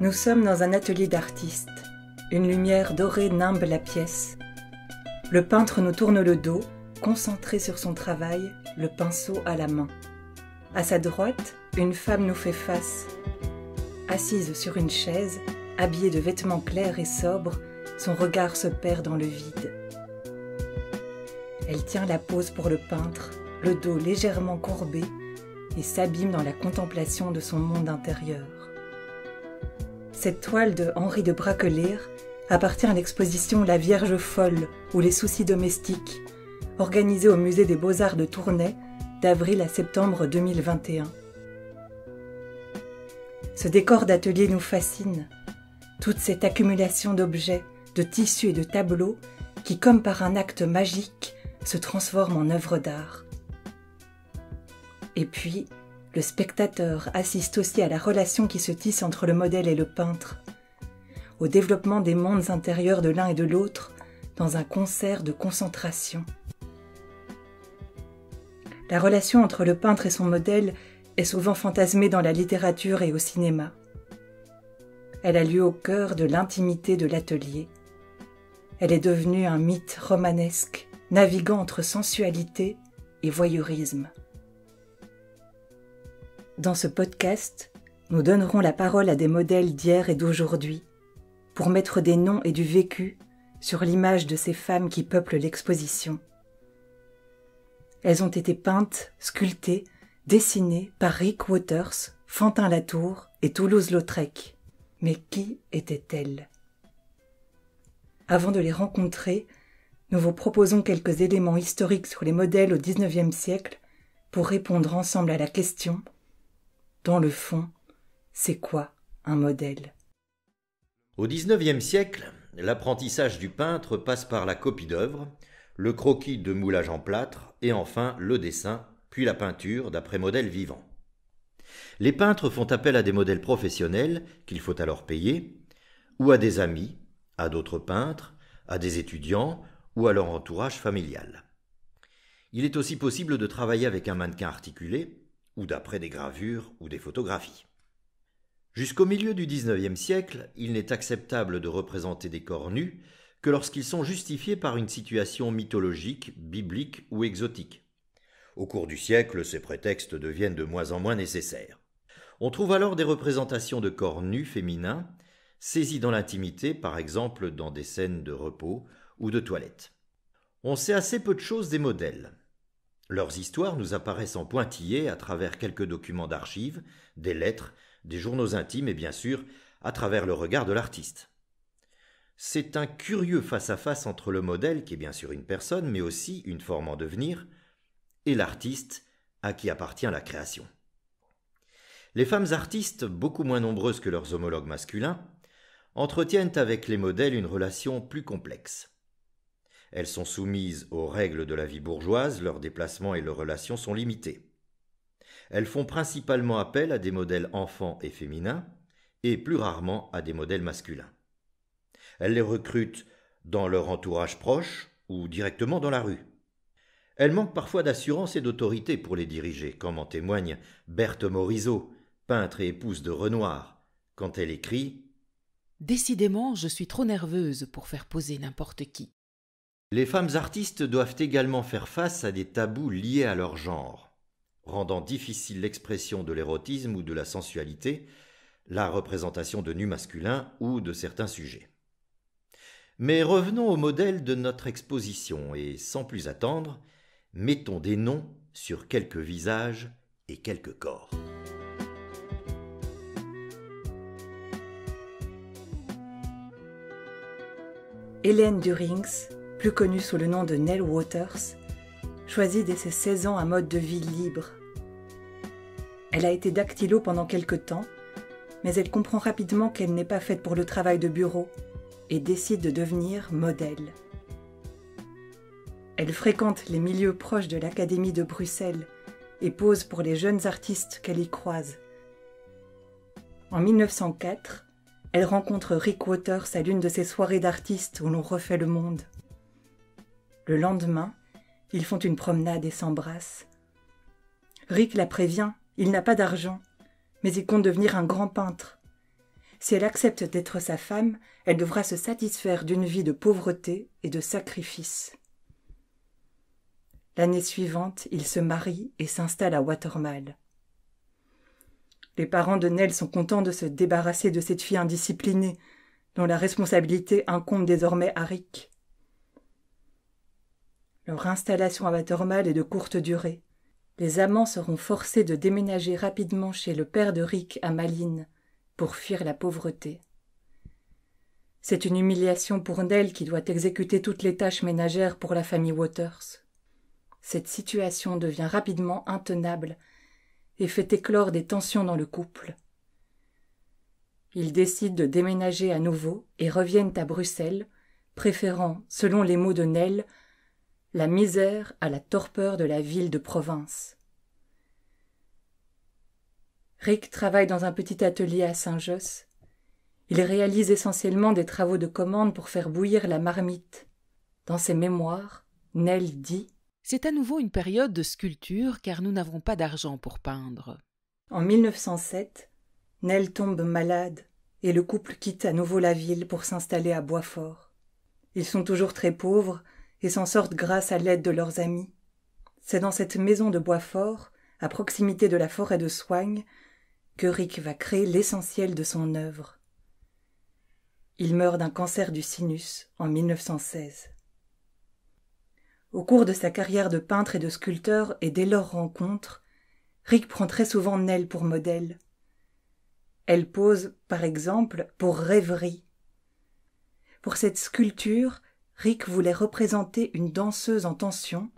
Nous sommes dans un atelier d'artiste. Une lumière dorée nimbe la pièce. Le peintre nous tourne le dos, concentré sur son travail, le pinceau à la main. À sa droite, une femme nous fait face. Assise sur une chaise, habillée de vêtements clairs et sobres, son regard se perd dans le vide. Elle tient la pose pour le peintre, le dos légèrement courbé, et s'abîme dans la contemplation de son monde intérieur. Cette toile de Henri de Braquelaire appartient à l'exposition La Vierge folle ou les soucis domestiques, organisée au musée des Beaux-Arts de Tournai d'avril à septembre 2021. Ce décor d'atelier nous fascine. Toute cette accumulation d'objets, de tissus et de tableaux qui, comme par un acte magique, se transforme en œuvre d'art. Et puis, le spectateur assiste aussi à la relation qui se tisse entre le modèle et le peintre, au développement des mondes intérieurs de l'un et de l'autre dans un concert de concentration. La relation entre le peintre et son modèle est souvent fantasmée dans la littérature et au cinéma. Elle a lieu au cœur de l'intimité de l'atelier. Elle est devenue un mythe romanesque, naviguant entre sensualité et voyeurisme. Dans ce podcast, nous donnerons la parole à des modèles d'hier et d'aujourd'hui pour mettre des noms et du vécu sur l'image de ces femmes qui peuplent l'exposition. Elles ont été peintes, sculptées, dessinées par Rick Waters, Fantin Latour et Toulouse-Lautrec. Mais qui étaient-elles Avant de les rencontrer, nous vous proposons quelques éléments historiques sur les modèles au XIXe siècle pour répondre ensemble à la question dans le fond, c'est quoi un modèle Au XIXe siècle, l'apprentissage du peintre passe par la copie d'œuvre, le croquis de moulage en plâtre, et enfin le dessin, puis la peinture d'après modèle vivant. Les peintres font appel à des modèles professionnels, qu'il faut alors payer, ou à des amis, à d'autres peintres, à des étudiants, ou à leur entourage familial. Il est aussi possible de travailler avec un mannequin articulé, ou d'après des gravures ou des photographies. Jusqu'au milieu du XIXe siècle, il n'est acceptable de représenter des corps nus que lorsqu'ils sont justifiés par une situation mythologique, biblique ou exotique. Au cours du siècle, ces prétextes deviennent de moins en moins nécessaires. On trouve alors des représentations de corps nus féminins, saisis dans l'intimité, par exemple dans des scènes de repos ou de toilette. On sait assez peu de choses des modèles. Leurs histoires nous apparaissent en pointillés à travers quelques documents d'archives, des lettres, des journaux intimes et bien sûr à travers le regard de l'artiste. C'est un curieux face-à-face -face entre le modèle, qui est bien sûr une personne, mais aussi une forme en devenir, et l'artiste à qui appartient la création. Les femmes artistes, beaucoup moins nombreuses que leurs homologues masculins, entretiennent avec les modèles une relation plus complexe. Elles sont soumises aux règles de la vie bourgeoise, leurs déplacements et leurs relations sont limités. Elles font principalement appel à des modèles enfants et féminins, et plus rarement à des modèles masculins. Elles les recrutent dans leur entourage proche ou directement dans la rue. Elles manquent parfois d'assurance et d'autorité pour les diriger, comme en témoigne Berthe Morisot, peintre et épouse de Renoir, quand elle écrit Décidément, je suis trop nerveuse pour faire poser n'importe qui. Les femmes artistes doivent également faire face à des tabous liés à leur genre, rendant difficile l'expression de l'érotisme ou de la sensualité, la représentation de nus masculins ou de certains sujets. Mais revenons au modèle de notre exposition et, sans plus attendre, mettons des noms sur quelques visages et quelques corps. Hélène Durings plus connue sous le nom de Nell Waters, choisit dès ses 16 ans un mode de vie libre. Elle a été dactylo pendant quelques temps, mais elle comprend rapidement qu'elle n'est pas faite pour le travail de bureau et décide de devenir modèle. Elle fréquente les milieux proches de l'Académie de Bruxelles et pose pour les jeunes artistes qu'elle y croise. En 1904, elle rencontre Rick Waters à l'une de ses soirées d'artistes où l'on refait le monde. Le lendemain, ils font une promenade et s'embrassent. Rick la prévient, il n'a pas d'argent, mais il compte devenir un grand peintre. Si elle accepte d'être sa femme, elle devra se satisfaire d'une vie de pauvreté et de sacrifice. L'année suivante, ils se marient et s'installent à Watermal. Les parents de Nell sont contents de se débarrasser de cette fille indisciplinée, dont la responsabilité incombe désormais à Rick. Leur installation à Watermall est de courte durée. Les amants seront forcés de déménager rapidement chez le père de Rick à Malines pour fuir la pauvreté. C'est une humiliation pour Nell qui doit exécuter toutes les tâches ménagères pour la famille Waters. Cette situation devient rapidement intenable et fait éclore des tensions dans le couple. Ils décident de déménager à nouveau et reviennent à Bruxelles, préférant, selon les mots de Nell, la misère à la torpeur de la ville de province. Rick travaille dans un petit atelier à Saint-Josse. Il réalise essentiellement des travaux de commande pour faire bouillir la marmite. Dans ses mémoires, Nell dit C'est à nouveau une période de sculpture car nous n'avons pas d'argent pour peindre. En 1907, Nell tombe malade et le couple quitte à nouveau la ville pour s'installer à Boisfort. Ils sont toujours très pauvres et s'en sortent grâce à l'aide de leurs amis. C'est dans cette maison de bois fort, à proximité de la forêt de soigne, que Rick va créer l'essentiel de son œuvre. Il meurt d'un cancer du sinus en 1916. Au cours de sa carrière de peintre et de sculpteur et dès leur rencontre, Rick prend très souvent Nell pour modèle. Elle pose, par exemple, pour Rêverie. Pour cette sculpture, Rick voulait représenter une danseuse en tension,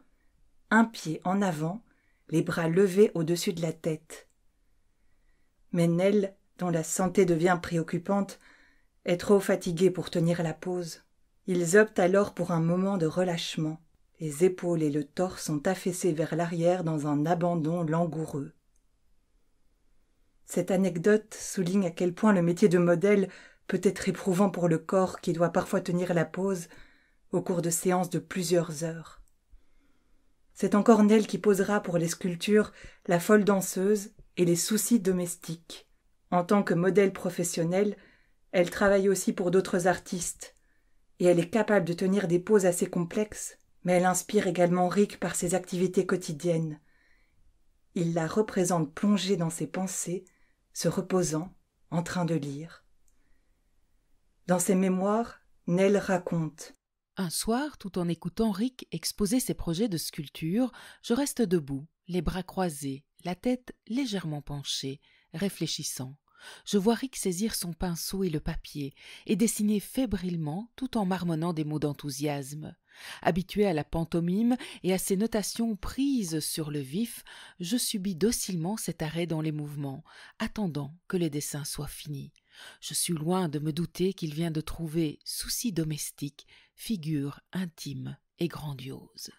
un pied en avant, les bras levés au-dessus de la tête. Mais Nell, dont la santé devient préoccupante, est trop fatiguée pour tenir la pose. Ils optent alors pour un moment de relâchement. Les épaules et le torse sont affaissés vers l'arrière dans un abandon langoureux. Cette anecdote souligne à quel point le métier de modèle peut être éprouvant pour le corps qui doit parfois tenir la pose au cours de séances de plusieurs heures. C'est encore Nel qui posera pour les sculptures La folle danseuse et les soucis domestiques. En tant que modèle professionnel, elle travaille aussi pour d'autres artistes, et elle est capable de tenir des poses assez complexes, mais elle inspire également Rick par ses activités quotidiennes. Il la représente plongée dans ses pensées, se reposant, en train de lire. Dans ses mémoires, Nell raconte un soir, tout en écoutant Rick exposer ses projets de sculpture, je reste debout, les bras croisés, la tête légèrement penchée, réfléchissant. Je vois Rick saisir son pinceau et le papier, et dessiner fébrilement tout en marmonnant des mots d'enthousiasme. Habitué à la pantomime et à ses notations prises sur le vif, je subis docilement cet arrêt dans les mouvements, attendant que les dessins soient finis. Je suis loin de me douter qu'il vient de trouver souci domestique, figure intime et grandiose.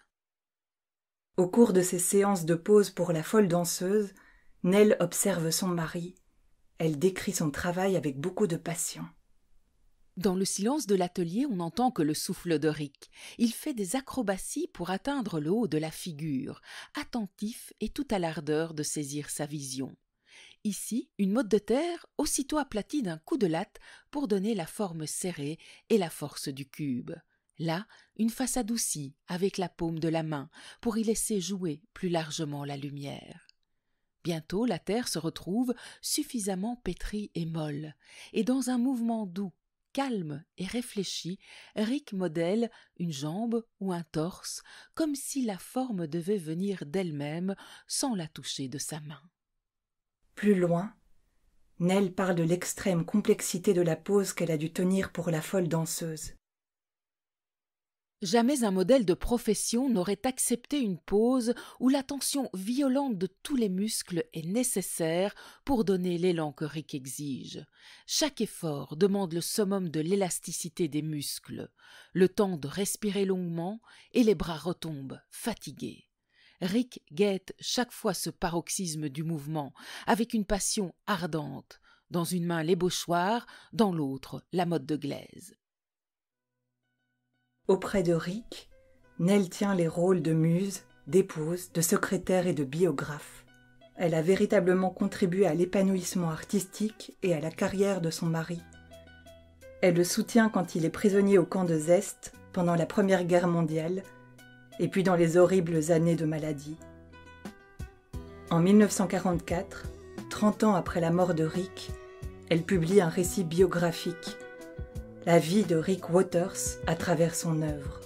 Au cours de ces séances de pause pour la folle danseuse, Nell observe son mari. Elle décrit son travail avec beaucoup de passion. Dans le silence de l'atelier, on n'entend que le souffle de Rick. Il fait des acrobaties pour atteindre le haut de la figure, attentif et tout à l'ardeur de saisir sa vision. Ici, une motte de terre, aussitôt aplatie d'un coup de latte pour donner la forme serrée et la force du cube là une face adoucie avec la paume de la main pour y laisser jouer plus largement la lumière. Bientôt la terre se retrouve suffisamment pétrie et molle, et dans un mouvement doux, calme et réfléchi, Rick modèle une jambe ou un torse, comme si la forme devait venir d'elle-même sans la toucher de sa main. Plus loin, Nell parle de l'extrême complexité de la pose qu'elle a dû tenir pour la folle danseuse. Jamais un modèle de profession n'aurait accepté une pause où la tension violente de tous les muscles est nécessaire pour donner l'élan que Rick exige. Chaque effort demande le summum de l'élasticité des muscles, le temps de respirer longuement et les bras retombent, fatigués. Rick guette chaque fois ce paroxysme du mouvement, avec une passion ardente, dans une main l'ébauchoir, dans l'autre la mode de glaise. Auprès de Rick, Nell tient les rôles de muse, d'épouse, de secrétaire et de biographe. Elle a véritablement contribué à l'épanouissement artistique et à la carrière de son mari. Elle le soutient quand il est prisonnier au camp de Zest pendant la Première Guerre mondiale et puis dans les horribles années de maladie. En 1944, 30 ans après la mort de Rick, elle publie un récit biographique la vie de Rick Waters à travers son œuvre.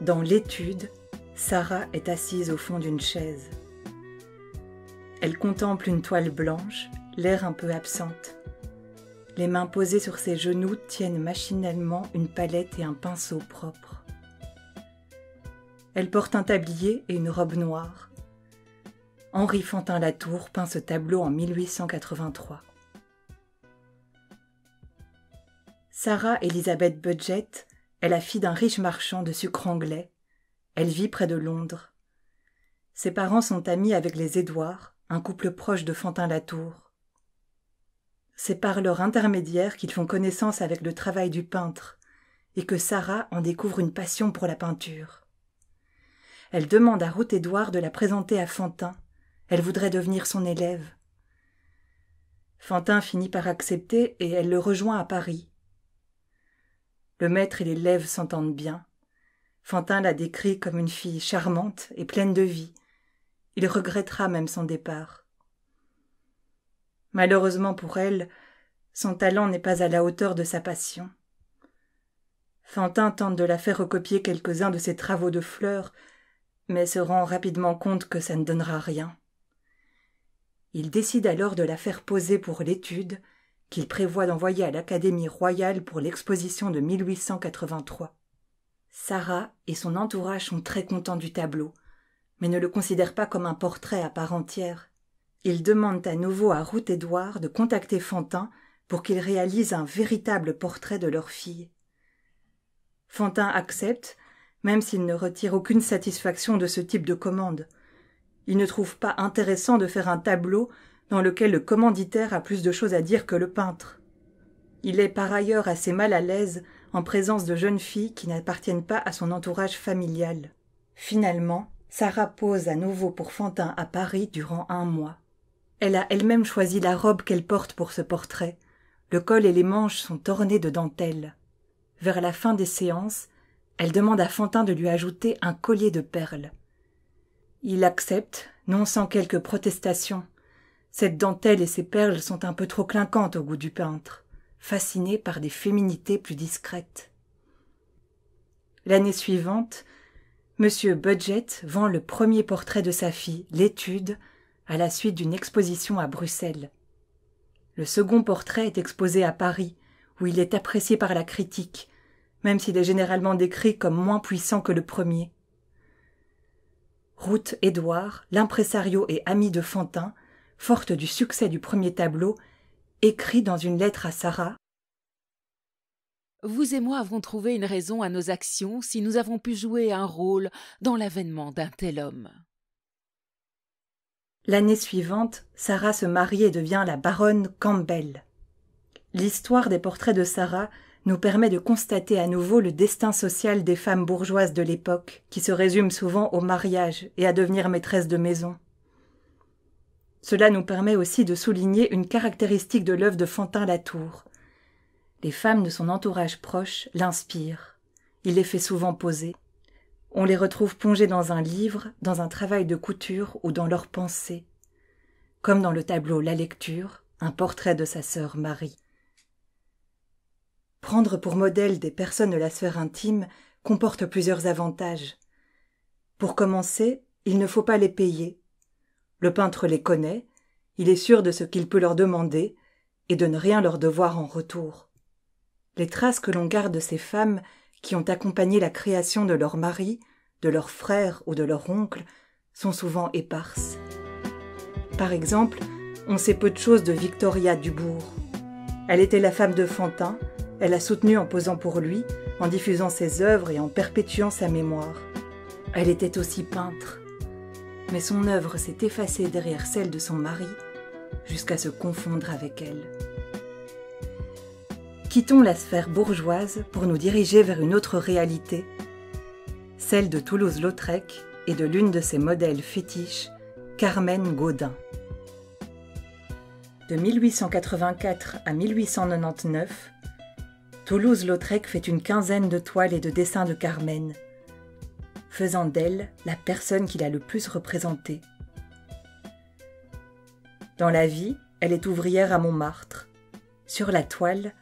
Dans l'étude, Sarah est assise au fond d'une chaise. Elle contemple une toile blanche, l'air un peu absente. Les mains posées sur ses genoux tiennent machinalement une palette et un pinceau propre. Elle porte un tablier et une robe noire. Henri Fantin Latour peint ce tableau en 1883. Sarah Elizabeth Budget est la fille d'un riche marchand de sucre anglais. Elle vit près de Londres. Ses parents sont amis avec les Édouards, un couple proche de Fantin Latour. C'est par leur intermédiaire qu'ils font connaissance avec le travail du peintre et que Sarah en découvre une passion pour la peinture. Elle demande à Ruth Édouard de la présenter à Fantin. Elle voudrait devenir son élève. Fantin finit par accepter et elle le rejoint à Paris. Le maître et l'élève s'entendent bien. Fantin la décrit comme une fille charmante et pleine de vie. Il regrettera même son départ. Malheureusement pour elle, son talent n'est pas à la hauteur de sa passion. Fantin tente de la faire recopier quelques-uns de ses travaux de fleurs mais se rend rapidement compte que ça ne donnera rien. Il décide alors de la faire poser pour l'étude, qu'il prévoit d'envoyer à l'Académie royale pour l'exposition de 1883. Sarah et son entourage sont très contents du tableau, mais ne le considèrent pas comme un portrait à part entière. Ils demandent à nouveau à Ruth Édouard de contacter Fantin pour qu'il réalise un véritable portrait de leur fille. Fantin accepte même s'il ne retire aucune satisfaction de ce type de commande. Il ne trouve pas intéressant de faire un tableau dans lequel le commanditaire a plus de choses à dire que le peintre. Il est par ailleurs assez mal à l'aise en présence de jeunes filles qui n'appartiennent pas à son entourage familial. Finalement, Sarah pose à nouveau pour Fantin à Paris durant un mois. Elle a elle-même choisi la robe qu'elle porte pour ce portrait. Le col et les manches sont ornés de dentelles. Vers la fin des séances, elle demande à Fantin de lui ajouter un collier de perles. Il accepte, non sans quelques protestations. Cette dentelle et ces perles sont un peu trop clinquantes au goût du peintre, fasciné par des féminités plus discrètes. L'année suivante, M. Budget vend le premier portrait de sa fille, l'étude, à la suite d'une exposition à Bruxelles. Le second portrait est exposé à Paris, où il est apprécié par la critique, même s'il est généralement décrit comme moins puissant que le premier. Ruth Édouard, l'impressario et ami de Fantin, forte du succès du premier tableau, écrit dans une lettre à Sarah Vous et moi avons trouvé une raison à nos actions si nous avons pu jouer un rôle dans l'avènement d'un tel homme. L'année suivante, Sarah se marie et devient la baronne Campbell. L'histoire des portraits de Sarah nous permet de constater à nouveau le destin social des femmes bourgeoises de l'époque, qui se résume souvent au mariage et à devenir maîtresse de maison. Cela nous permet aussi de souligner une caractéristique de l'œuvre de Fantin Latour. Les femmes de son entourage proche l'inspirent. Il les fait souvent poser. On les retrouve plongées dans un livre, dans un travail de couture ou dans leurs pensées. Comme dans le tableau La lecture, un portrait de sa sœur Marie. Prendre pour modèle des personnes de la sphère intime comporte plusieurs avantages. Pour commencer, il ne faut pas les payer. Le peintre les connaît, il est sûr de ce qu'il peut leur demander, et de ne rien leur devoir en retour. Les traces que l'on garde de ces femmes qui ont accompagné la création de leur mari, de leur frère ou de leur oncle sont souvent éparses. Par exemple, on sait peu de choses de Victoria Dubourg. Elle était la femme de Fantin, elle a soutenu en posant pour lui, en diffusant ses œuvres et en perpétuant sa mémoire. Elle était aussi peintre, mais son œuvre s'est effacée derrière celle de son mari jusqu'à se confondre avec elle. Quittons la sphère bourgeoise pour nous diriger vers une autre réalité, celle de Toulouse-Lautrec et de l'une de ses modèles fétiches, Carmen Gaudin. De 1884 à 1899, Toulouse-Lautrec fait une quinzaine de toiles et de dessins de Carmen, faisant d'elle la personne qu'il a le plus représentée. Dans la vie, elle est ouvrière à Montmartre. Sur la toile,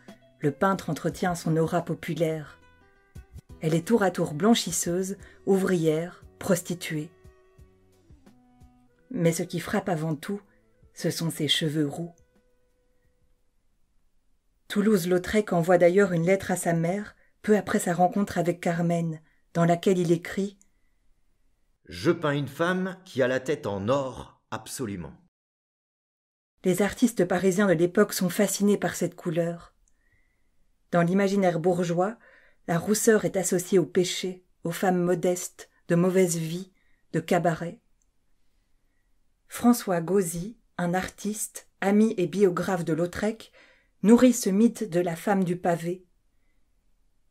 le peintre entretient son aura populaire. Elle est tour à tour blanchisseuse, ouvrière, prostituée. Mais ce qui frappe avant tout, ce sont ses cheveux roux. Toulouse-Lautrec envoie d'ailleurs une lettre à sa mère, peu après sa rencontre avec Carmen, dans laquelle il écrit Je peins une femme qui a la tête en or absolument. Les artistes parisiens de l'époque sont fascinés par cette couleur. Dans l'imaginaire bourgeois, la rousseur est associée au péché, aux femmes modestes, de mauvaise vie, de cabaret. François Gauzy, un artiste, ami et biographe de Lautrec, nourrit ce mythe de la femme du pavé.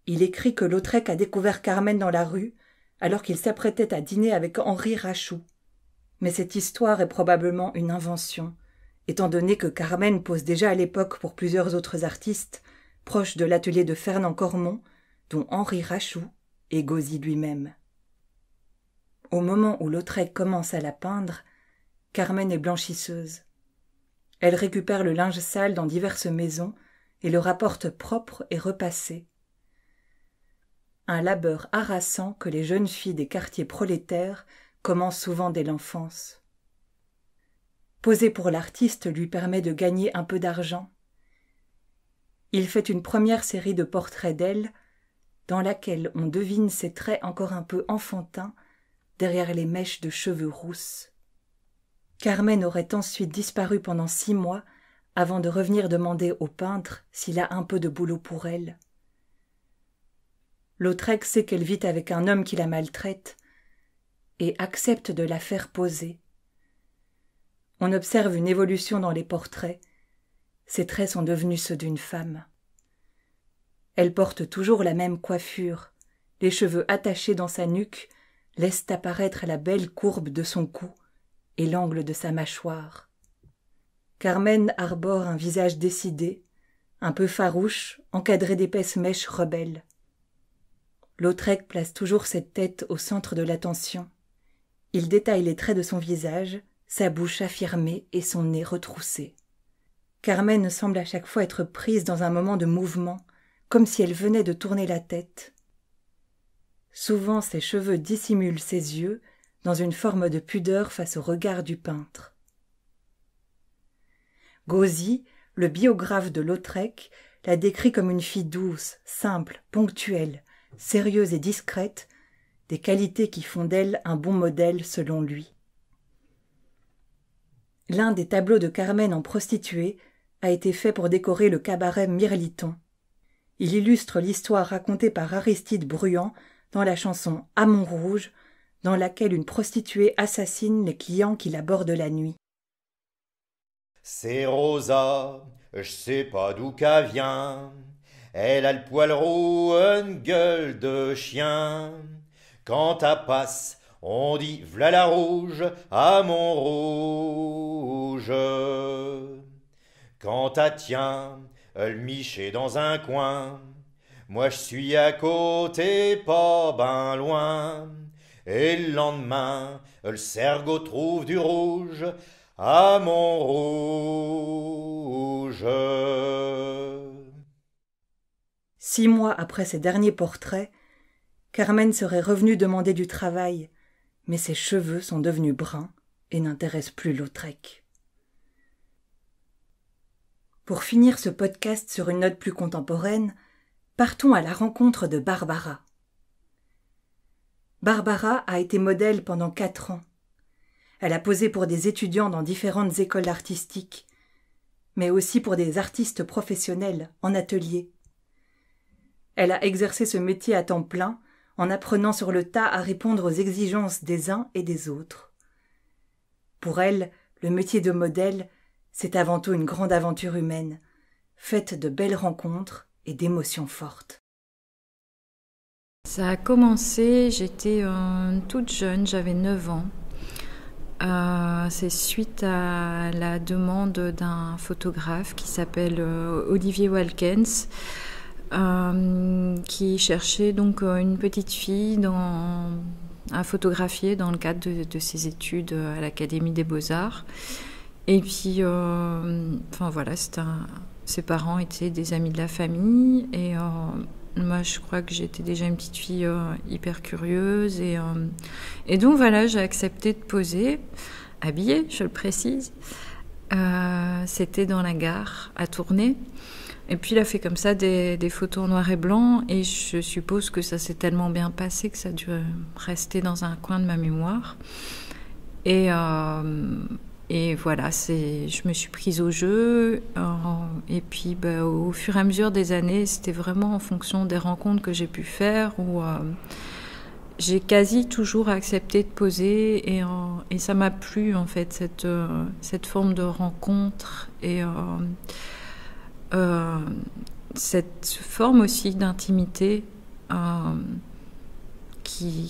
Il écrit que Lautrec a découvert Carmen dans la rue, alors qu'il s'apprêtait à dîner avec Henri Rachou. Mais cette histoire est probablement une invention, étant donné que Carmen pose déjà à l'époque pour plusieurs autres artistes, proches de l'atelier de Fernand Cormon, dont Henri Rachou et Gauzy lui-même. Au moment où Lautrec commence à la peindre, Carmen est blanchisseuse. Elle récupère le linge sale dans diverses maisons et le rapporte propre et repassé. Un labeur harassant que les jeunes filles des quartiers prolétaires commencent souvent dès l'enfance. Poser pour l'artiste lui permet de gagner un peu d'argent. Il fait une première série de portraits d'elle, dans laquelle on devine ses traits encore un peu enfantins derrière les mèches de cheveux rousses carmen aurait ensuite disparu pendant six mois avant de revenir demander au peintre s'il a un peu de boulot pour elle lautrec sait qu'elle vit avec un homme qui la maltraite et accepte de la faire poser on observe une évolution dans les portraits ses traits sont devenus ceux d'une femme elle porte toujours la même coiffure les cheveux attachés dans sa nuque laissent apparaître la belle courbe de son cou et l'angle de sa mâchoire. Carmen arbore un visage décidé, un peu farouche, encadré d'épaisses mèches rebelles. Lautrec place toujours cette tête au centre de l'attention. Il détaille les traits de son visage, sa bouche affirmée et son nez retroussé. Carmen semble à chaque fois être prise dans un moment de mouvement, comme si elle venait de tourner la tête. Souvent ses cheveux dissimulent ses yeux dans une forme de pudeur face au regard du peintre. Gauzy, le biographe de Lautrec, la décrit comme une fille douce, simple, ponctuelle, sérieuse et discrète, des qualités qui font d'elle un bon modèle selon lui. L'un des tableaux de Carmen en prostituée a été fait pour décorer le cabaret Mirliton. Il illustre l'histoire racontée par Aristide Bruant dans la chanson À Rouge dans laquelle une prostituée assassine les clients qui l'abordent la nuit. C'est Rosa, je sais pas d'où qu'elle vient. Elle a le poil roux, une gueule de chien. Quand elle passe, on dit v'là la rouge à mon rouge. Quand elle tiens, elle miche dans un coin. Moi je suis à côté, pas ben loin. Et le lendemain, le sergo trouve du rouge à mon rouge. Six mois après ces derniers portraits, Carmen serait revenue demander du travail, mais ses cheveux sont devenus bruns et n'intéressent plus Lautrec. Pour finir ce podcast sur une note plus contemporaine, partons à la rencontre de Barbara. Barbara a été modèle pendant quatre ans. Elle a posé pour des étudiants dans différentes écoles artistiques, mais aussi pour des artistes professionnels en atelier. Elle a exercé ce métier à temps plein en apprenant sur le tas à répondre aux exigences des uns et des autres. Pour elle, le métier de modèle, c'est avant tout une grande aventure humaine, faite de belles rencontres et d'émotions fortes. Ça a commencé, j'étais toute jeune, j'avais 9 ans. Euh, c'est suite à la demande d'un photographe qui s'appelle euh, Olivier Walkens, euh, qui cherchait donc une petite fille dans, à photographier dans le cadre de, ses études à l'Académie des Beaux-Arts. Et puis, enfin voilà, ses parents étaient des amis de la famille et moi, je crois que j'étais déjà une petite fille euh, hyper curieuse. Et, euh, et donc, voilà, j'ai accepté de poser, habillée, je le précise. Euh, c'était dans la gare, à tourner. Et puis, il a fait comme ça des, photos en noir et blanc. Et je suppose que ça s'est tellement bien passé que ça a dû rester dans un coin de ma mémoire. Et, et voilà, je me suis prise au jeu. Euh, et puis, bah, au fur et à mesure des années, c'était vraiment en fonction des rencontres que j'ai pu faire où euh, j'ai quasi toujours accepté de poser. Et, euh, et ça m'a plu, en fait, cette, cette forme de rencontre et cette forme aussi d'intimité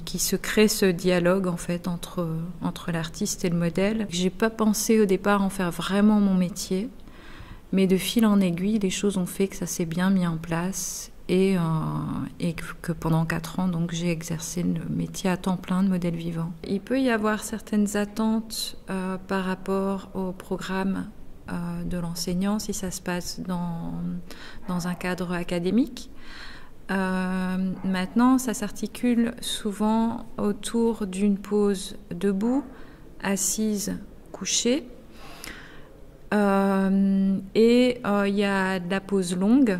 qui, se crée ce dialogue en fait entre, entre l'artiste et le modèle. J'ai pas pensé au départ en faire vraiment mon métier, mais de fil en aiguille, les choses ont fait que ça s'est bien mis en place et, euh, que, pendant quatre ans, donc j'ai exercé le métier à temps plein de modèle vivant. Il peut y avoir certaines attentes euh, par rapport au programme euh, de l'enseignant si ça se passe dans, dans un cadre académique. Euh, maintenant, ça s'articule souvent autour d'une pose debout, assise, couchée. Euh, et euh, il y a la pose longue.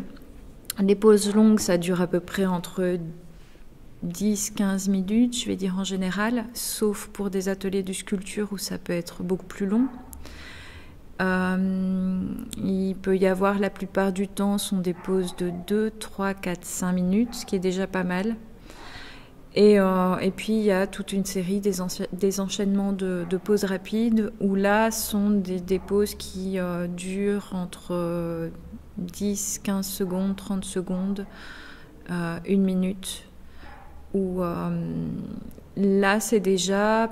Les poses longues, ça dure à peu près entre 10-15 minutes, je vais dire en général, sauf pour des ateliers de sculpture où ça peut être beaucoup plus long. Euh, il peut y avoir la plupart du temps sont des pauses de 2, 3, 4, 5 minutes, ce qui est déjà pas mal. Et, euh, et puis il y a toute une série des, des enchaînements de, de, pauses rapides où là sont des, des pauses qui euh, durent entre 10, euh, 15 secondes, 30 secondes, une minute. Où là c'est déjà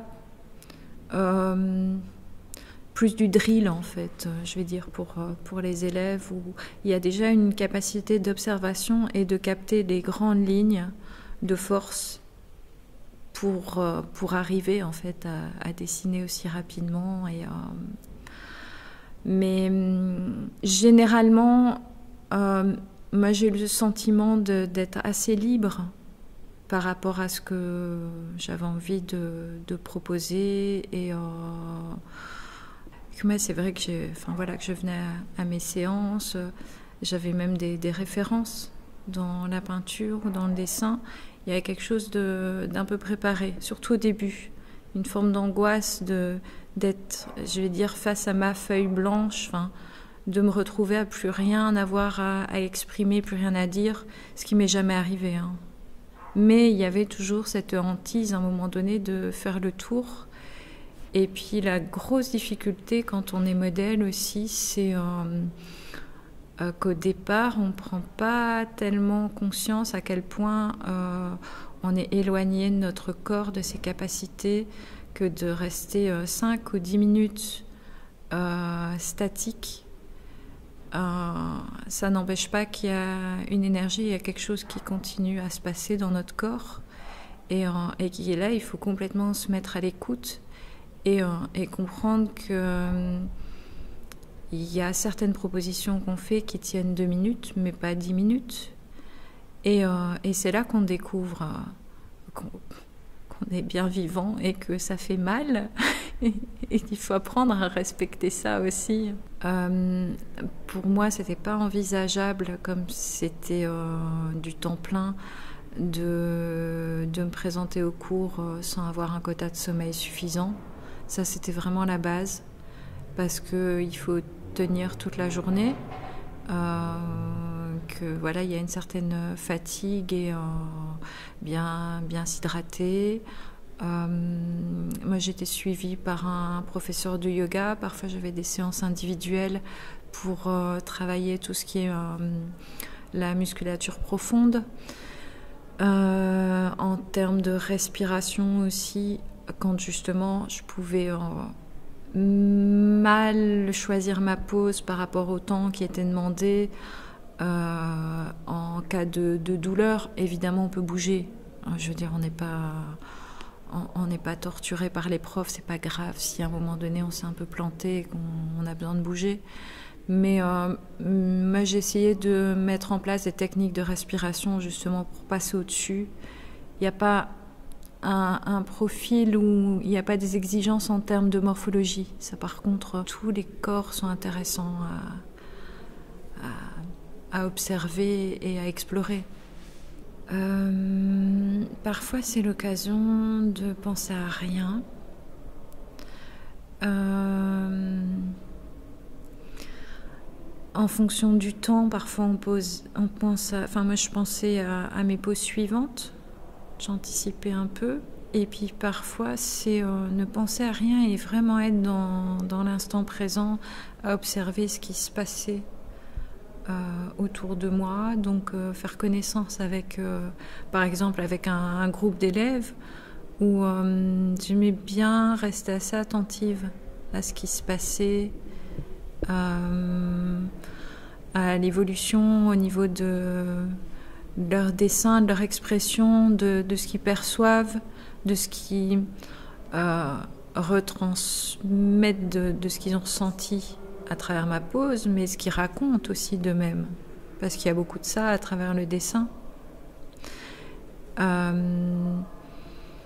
plus du drill en fait, euh, je vais dire pour, euh, pour les élèves où il y a déjà une capacité d'observation et de capter les grandes lignes de force pour, euh, pour arriver en fait à, dessiner aussi rapidement et mais hum, généralement moi j'ai eu le sentiment d'être assez libre par rapport à ce que j'avais envie de, proposer et c'est vrai que, voilà, que je venais à, mes séances, euh, j'avais même des, références dans la peinture ou dans le dessin. Il y avait quelque chose d'un peu préparé, surtout au début. Une forme d'angoisse de d'être, je vais dire, face à ma feuille blanche, enfin, de me retrouver à plus rien avoir à, exprimer, plus rien à dire, ce qui m'est jamais arrivé. Hein. Mais il y avait toujours cette hantise à un moment donné de faire le tour et puis la grosse difficulté quand on est modèle aussi, c'est euh, euh, qu'au départ, on ne prend pas tellement conscience à quel point euh, on est éloigné de notre corps, de ses capacités, que de rester 5 ou 10 minutes statique. ça n'empêche pas qu'il y a une énergie, il y a quelque chose qui continue à se passer dans notre corps. Et, et qui est là, il faut complètement se mettre à l'écoute euh, et, comprendre que il euh, y a certaines propositions qu'on fait qui tiennent deux minutes, mais pas dix minutes. Et, euh, c'est là qu'on découvre qu'on est bien vivant et que ça fait mal. et, qu'il il faut apprendre à respecter ça aussi. pour moi, ce n'était pas envisageable, comme c'était du temps plein, de, de me présenter au cours sans avoir un quota de sommeil suffisant. Ça, c'était vraiment la base parce qu'il faut tenir toute la journée. Euh, que voilà, il y a une certaine fatigue et euh, bien, bien s'hydrater. Euh, moi, j'étais suivie par un professeur de yoga. Parfois, j'avais des séances individuelles pour travailler tout ce qui est la musculature profonde. en termes de respiration aussi, quand justement je pouvais euh, mal choisir ma pause par rapport au temps qui était demandé. Euh, en cas de, douleur, évidemment, on peut bouger. Hein, je veux dire, on n'est pas, on n'est pas torturé par les profs. C'est pas grave si à un moment donné on s'est un peu planté, qu'on a besoin de bouger. Mais euh, j'ai essayé de mettre en place des techniques de respiration justement pour passer au-dessus. Il n'y a pas un, profil où il n'y a pas des exigences en termes de morphologie. Ça, par contre, tous les corps sont intéressants à, observer et à explorer. Euh, parfois, c'est l'occasion de penser à rien. Euh, en fonction du temps, parfois on, on pense à, Enfin, moi, je pensais à, à mes pauses suivantes j'anticipais un peu. Et puis parfois, c'est euh, ne penser à rien et vraiment être dans, dans l'instant présent, à observer ce qui se passait euh, autour de moi. Donc euh, faire connaissance avec, par exemple, avec un, un groupe d'élèves où j'aimais bien rester assez attentive à ce qui se passait, à l'évolution au niveau de leur dessin, de leur expression, de, ce qu'ils perçoivent, de ce qu'ils euh, retransmettent, de, ce qu'ils ont ressenti à travers ma pose, mais ce qu'ils racontent aussi d'eux-mêmes. Parce qu'il y a beaucoup de ça à travers le dessin. Euh,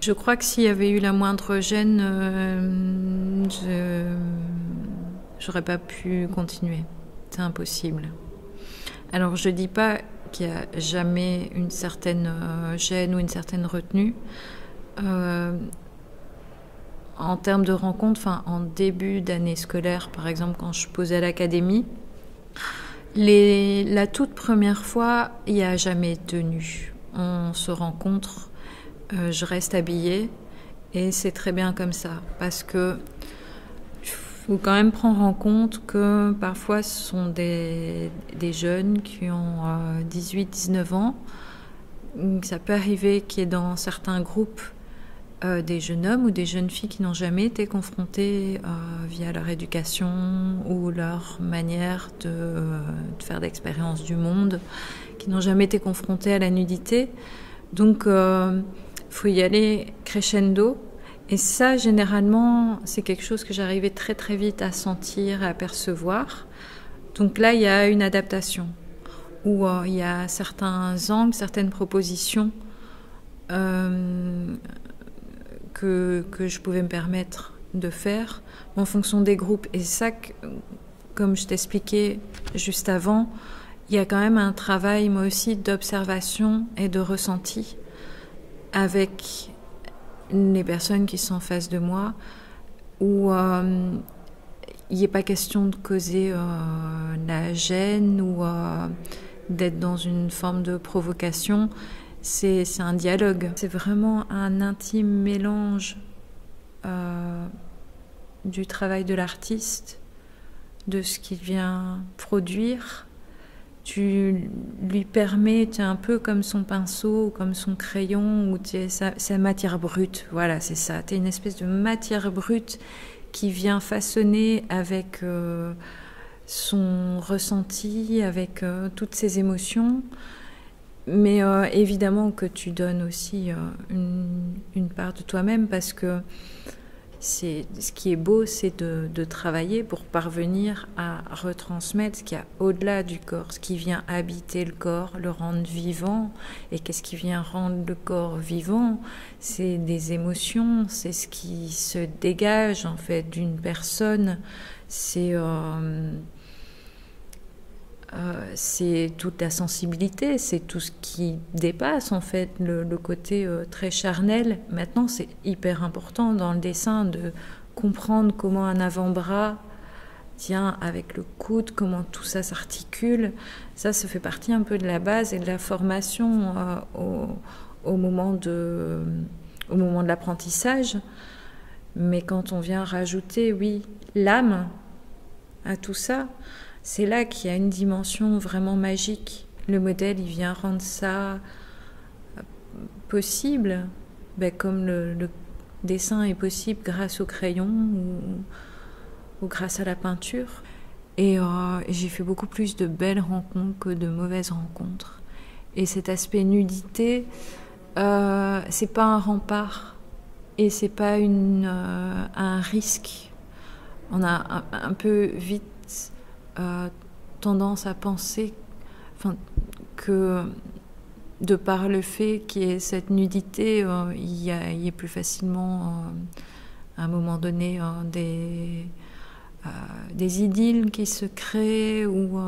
je crois que s'il y avait eu la moindre gêne, euh, je j'aurais pas pu continuer. C'est impossible. Alors je dis pas qu'il n'y a jamais une certaine euh, gêne ou une certaine retenue. Euh, en termes de rencontres, enfin, en début d'année scolaire, par exemple, quand je posais à l'académie, les, la toute première fois, il n'y a jamais tenu, On se rencontre, euh, je reste habillée, et c'est très bien comme ça, parce que faut quand même prendre en compte que parfois ce sont des, des jeunes qui ont 18-19 euh, ans. Ça peut arriver qu'il y ait dans certains groupes euh, des jeunes hommes ou des jeunes filles qui n'ont jamais été confrontés euh, via leur éducation ou leur manière de, faire d'expérience du monde, qui n'ont jamais été confrontés à la nudité. Donc, il faut y aller crescendo et ça, généralement, c'est quelque chose que j'arrivais très très vite à sentir, à percevoir. Donc là, il y a une adaptation, où euh, il y a certains angles, certaines propositions euh, que, que, je pouvais me permettre de faire en fonction des groupes. Et ça, comme je t'expliquais juste avant, il y a quand même un travail, moi aussi, d'observation et de ressenti avec les personnes qui sont en face de moi où euh, il il a pas question de causer euh, la gêne ou euh, d'être dans une forme de provocation. C'est un dialogue. C'est vraiment un intime mélange du travail de l'artiste, de ce qu'il vient produire, tu lui permets, tu es un peu comme son pinceau, ou comme son crayon, ou sa, sa matière brute. Voilà, c'est ça. Tu es une espèce de matière brute qui vient façonner avec euh, son ressenti, avec euh, toutes ses émotions. Mais euh, évidemment que tu donnes aussi une, part de toi-même parce que c'est ce qui est beau, c'est de, de, travailler pour parvenir à retransmettre ce qu'il y a au-delà du corps, ce qui vient habiter le corps, le rendre vivant. Et qu'est-ce qui vient rendre le corps vivant C'est des émotions, c'est ce qui se dégage en fait d'une personne. C'est euh, euh, c'est toute la sensibilité, c'est tout ce qui dépasse en fait le, côté euh, très charnel. Maintenant, c'est hyper important dans le dessin de comprendre comment un avant-bras tient avec le coude, comment tout ça s'articule. Ça, ça fait partie un peu de la base et de la formation euh, moment au moment de l'apprentissage. Mais quand on vient rajouter, oui, l'âme à tout ça, c'est là qu'il y a une dimension vraiment magique. Le modèle, il vient rendre ça euh, possible, ben, comme le, dessin est possible grâce au crayon ou, grâce à la peinture. Et euh, j'ai fait beaucoup plus de belles rencontres que de mauvaises rencontres. Et cet aspect nudité, euh, c'est pas un rempart et c'est pas une, euh, un risque. On a un peu vite tendance à penser que de par le fait qu'il y ait cette nudité, euh, il, y a, plus facilement, euh, à un moment donné, euh, des, idylles qui se créent. Ou,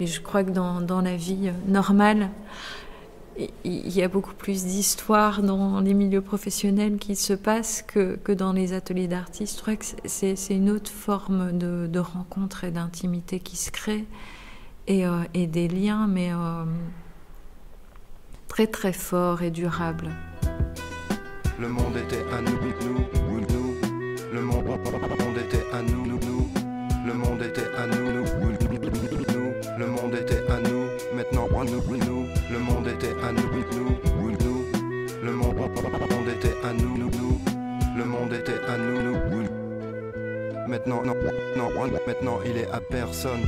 je crois que dans la vie normale, il y a beaucoup plus d'histoires dans les milieux professionnels qui se passent que, que dans les ateliers d'artistes. Je crois que c'est une autre forme de, de rencontre et d'intimité qui se crée et, euh, et des liens, mais euh, très très forts et durables. Le monde était Le monde, était à nous, nous, nous. Le monde était à nous, nous. Maintenant, non, non, maintenant il est à personne.